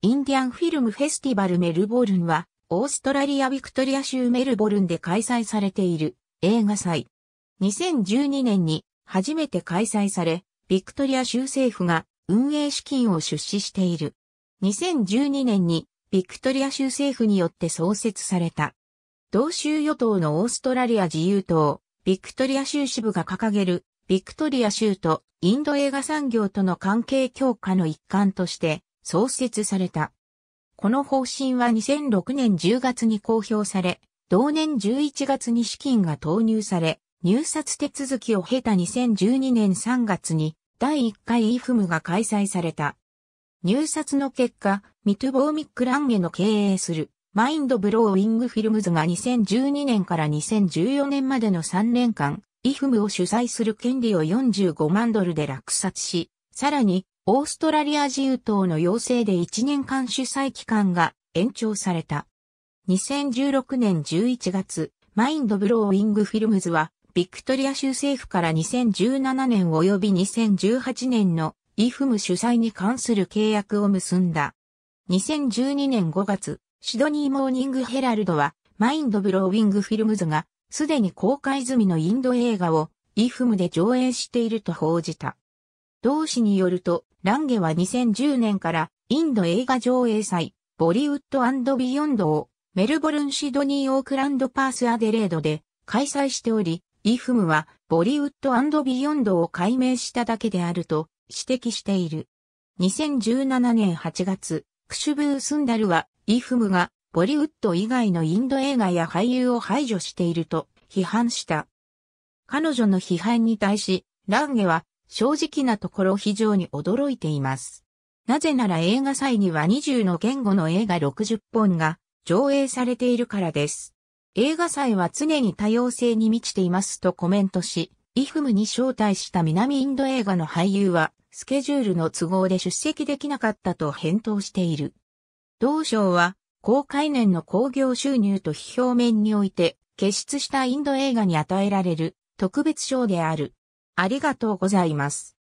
インディアンフィルムフェスティバルメルボルンは、オーストラリア・ビクトリア州メルボルンで開催されている映画祭。2012年に初めて開催され、ビクトリア州政府が運営資金を出資している。2012年にビクトリア州政府によって創設された。同州与党のオーストラリア自由党、ビクトリア州支部が掲げる、ビクトリア州とインド映画産業との関係強化の一環として、創設された。この方針は2006年10月に公表され、同年11月に資金が投入され、入札手続きを経た2012年3月に第1回 IFM が開催された。入札の結果、ミトゥボーミックランゲの経営するマインドブローウィングフィルムズが2012年から2014年までの3年間、IFM を主催する権利を45万ドルで落札し、さらにオーストラリア自由党の要請で1年間主催期間が延長された。2016年11月、マインドブローイングフィルムズは、ビクトリア州政府から2017年及び2018年のイフム主催に関する契約を結んだ。2012年5月、シドニーモーニングヘラルドは、マインドブローウィングフィルムズが、すでに公開済みのインド映画を、イフムで上映していると報じた。同氏によると、ランゲは2010年からインド映画上映祭、ボリウッドビヨンドをメルボルンシドニーオークランドパースアデレードで開催しており、イフムはボリウッドビヨンドを解明しただけであると指摘している。2017年8月、クシュブー・スンダルはイフムがボリウッド以外のインド映画や俳優を排除していると批判した。彼女の批判に対し、ランゲは正直なところ非常に驚いています。なぜなら映画祭には20の言語の映画60本が上映されているからです。映画祭は常に多様性に満ちていますとコメントし、イフムに招待した南インド映画の俳優は、スケジュールの都合で出席できなかったと返答している。同省は、公開年の興行収入と非表面において、傑出したインド映画に与えられる特別賞である。ありがとうございます。